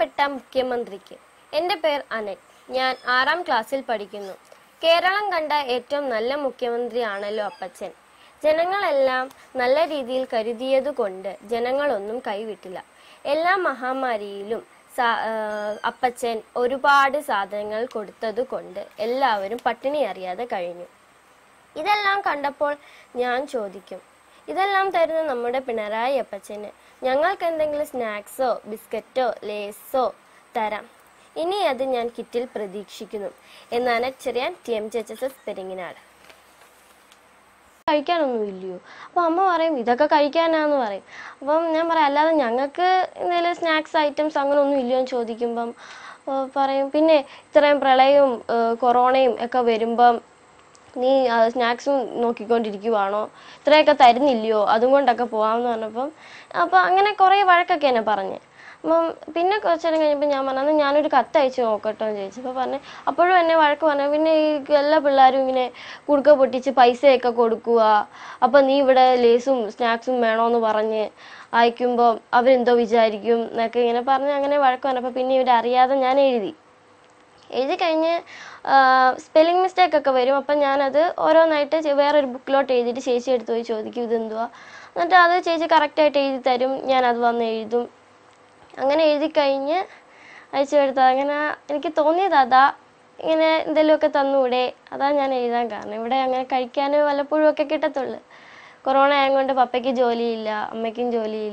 പ്രിയപ്പെട്ട മുഖ്യമന്ത്രിക്ക് എൻ്റെ പേർ അനൽ ഞാൻ ആറാം ക്ലാസ്സിൽ പഠിക്കുന്നു കേരളം കണ്ട ഏറ്റവും നല്ല മുഖ്യമന്ത്രിയാണല്ലോ അപ്പച്ചൻ ജനങ്ങളെല്ലാം നല്ല രീതിയിൽ കരുതിയതുകൊണ്ട് ജനങ്ങളൊന്നും കൈവിട്ടില്ല എല്ലാ മഹാമാരിയിലും അപ്പച്ചൻ ഒരുപാട് സാധനങ്ങൾ കൊടുത്തതുകൊണ്ട് എല്ലാവരും പട്ടിണി അറിയാതെ കഴിഞ്ഞു ഇതെല്ലാം കണ്ടപ്പോൾ ഞാൻ ചോദിക്കും ഇതെല്ലാം തരുന്ന നമ്മുടെ പിണറായി അപ്പച്ചന് ഞങ്ങൾക്ക് എന്തെങ്കിലും സ്നാക്സോ ബിസ്ക്കറ്റോ ലേസോ തരാം ഇനി അത് ഞാൻ കിറ്റിൽ പ്രതീക്ഷിക്കുന്നു എന്നാണ് ചെറിയാൻ ടി എം ചേച്ച എസ് പെരിങ്ങിനാട് കഴിക്കാനൊന്നും ഇല്ലയോ അപ്പോൾ അമ്മ പറയും ഇതൊക്കെ കഴിക്കാനാന്ന് പറയും അപ്പം ഞാൻ പറയാം അല്ലാതെ ഞങ്ങൾക്ക് എന്തെങ്കിലും സ്നാക്സ് ഐറ്റംസ് അങ്ങനെ ഒന്നും ഇല്ലയോ എന്ന് ചോദിക്കുമ്പം പറയും പിന്നെ ഇത്രയും പ്രളയവും കൊറോണയും ഒക്കെ വരുമ്പം നീ സ്നാക്സും നോക്കിക്കൊണ്ടിരിക്കുവാണോ ഇത്രയൊക്കെ തരുന്നില്ലയോ അതും കൊണ്ടൊക്കെ പോകാമെന്ന് പറഞ്ഞപ്പം അപ്പോൾ അങ്ങനെ കുറേ വഴക്കൊക്കെ എന്നെ പറഞ്ഞ് അപ്പം പിന്നെ കുറച്ചു നേരം കഴിഞ്ഞപ്പോൾ ഞാൻ പറഞ്ഞു ഞാനൊരു കത്ത് അയച്ച് നോക്കട്ടെ എന്ന് ചോദിച്ചു അപ്പോൾ പറഞ്ഞു അപ്പോഴും എന്നെ വഴക്ക് പറഞ്ഞു പിന്നെ ഈ എല്ലാ പിള്ളേരും ഇങ്ങനെ കുടുക്ക പൊട്ടിച്ച് പൈസയൊക്കെ കൊടുക്കുക അപ്പോൾ നീ ഇവിടെ ലേസും സ്നാക്സും വേണമെന്ന് പറഞ്ഞ് അയക്കുമ്പോൾ അവരെന്തോ വിചാരിക്കും എന്നൊക്കെ ഇങ്ങനെ പറഞ്ഞ് അങ്ങനെ വഴക്ക് പറഞ്ഞപ്പോൾ പിന്നെ ഇവരറിയാതെ ഞാൻ എഴുതി എഴുതി കഴിഞ്ഞ് സ്പെല്ലിംഗ് മിസ്റ്റേക്ക് ഒക്കെ വരും അപ്പം ഞാനത് ഓരോന്നായിട്ട് വേറൊരു ബുക്കിലോട്ട് എഴുതിയിട്ട് ചേച്ചി എടുത്ത് പോയി ചോദിക്കും ഇതെന്തുവാ എന്നിട്ട് അത് ചേച്ചി കറക്റ്റായിട്ട് എഴുതി തരും ഞാൻ അത് വന്ന് എഴുതും അങ്ങനെ എഴുതി കഴിഞ്ഞ് അയച്ചു കൊടുത്തത് അങ്ങനെ എനിക്ക് തോന്നിയത് അതാ ഇങ്ങനെ എന്തെങ്കിലുമൊക്കെ തന്നൂടെ അതാ ഞാൻ എഴുതാൻ കാരണം ഇവിടെ അങ്ങനെ കഴിക്കാൻ വല്ലപ്പോഴും ഒക്കെ കിട്ടത്തുള്ളൂ കൊറോണ ആയതുകൊണ്ട് പപ്പയ്ക്ക് ജോലിയില്ല അമ്മയ്ക്കും ജോലിയില്ല